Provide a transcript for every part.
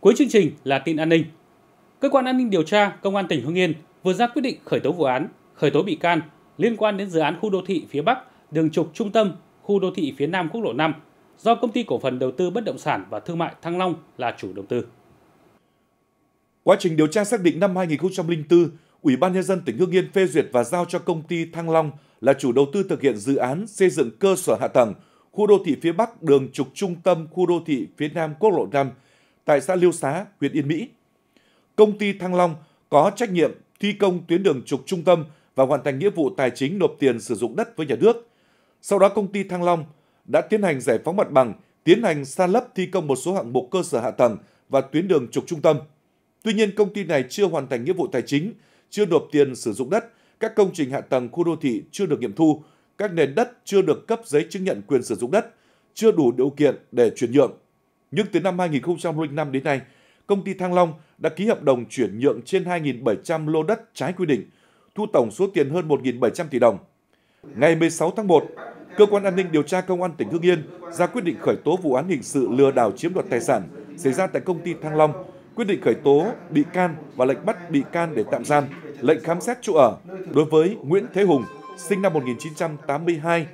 Cuối chương trình là tin an ninh. Cơ quan an ninh điều tra Công an tỉnh Hưng Yên vừa ra quyết định khởi tố vụ án, khởi tố bị can liên quan đến dự án khu đô thị phía Bắc, đường trục trung tâm, khu đô thị phía Nam quốc lộ 5 do công ty cổ phần đầu tư bất động sản và thương mại Thăng Long là chủ đầu tư. Quá trình điều tra xác định năm 2004, Ủy ban nhân dân tỉnh Hưng Yên phê duyệt và giao cho công ty Thăng Long là chủ đầu tư thực hiện dự án xây dựng cơ sở hạ tầng khu đô thị phía Bắc đường trục trung tâm khu đô thị phía Nam quốc lộ 5 tại xã Liêu Xá, huyện Yên Mỹ. Công ty Thăng Long có trách nhiệm thi công tuyến đường trục trung tâm và hoàn thành nghĩa vụ tài chính nộp tiền sử dụng đất với nhà nước. Sau đó công ty Thăng Long đã tiến hành giải phóng mặt bằng, tiến hành san lấp thi công một số hạng mục cơ sở hạ tầng và tuyến đường trục trung tâm. Tuy nhiên, công ty này chưa hoàn thành nghĩa vụ tài chính, chưa nộp tiền sử dụng đất, các công trình hạ tầng khu đô thị chưa được nghiệm thu, các nền đất chưa được cấp giấy chứng nhận quyền sử dụng đất, chưa đủ điều kiện để chuyển nhượng. Nhưng từ năm 2005 đến nay, công ty Thăng Long đã ký hợp đồng chuyển nhượng trên 2.700 lô đất trái quy định, thu tổng số tiền hơn 1.700 tỷ đồng. Ngày 16 tháng 1, Cơ quan An ninh điều tra Công an tỉnh Hưng Yên ra quyết định khởi tố vụ án hình sự lừa đảo chiếm đoạt tài sản xảy ra tại công ty Thăng Long, quyết định khởi tố bị can và lệnh bắt bị can để tạm giam, lệnh khám xét chỗ ở đối với Nguyễn Thế Hùng, sinh năm 1982,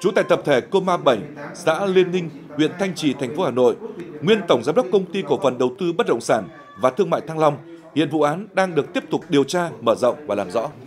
trú tại tập thể Coma 7, xã Liên Ninh, huyện Thanh Trì, thành phố Hà Nội, nguyên tổng giám đốc công ty cổ phần đầu tư bất động sản và thương mại Thăng Long. Hiện vụ án đang được tiếp tục điều tra, mở rộng và làm rõ.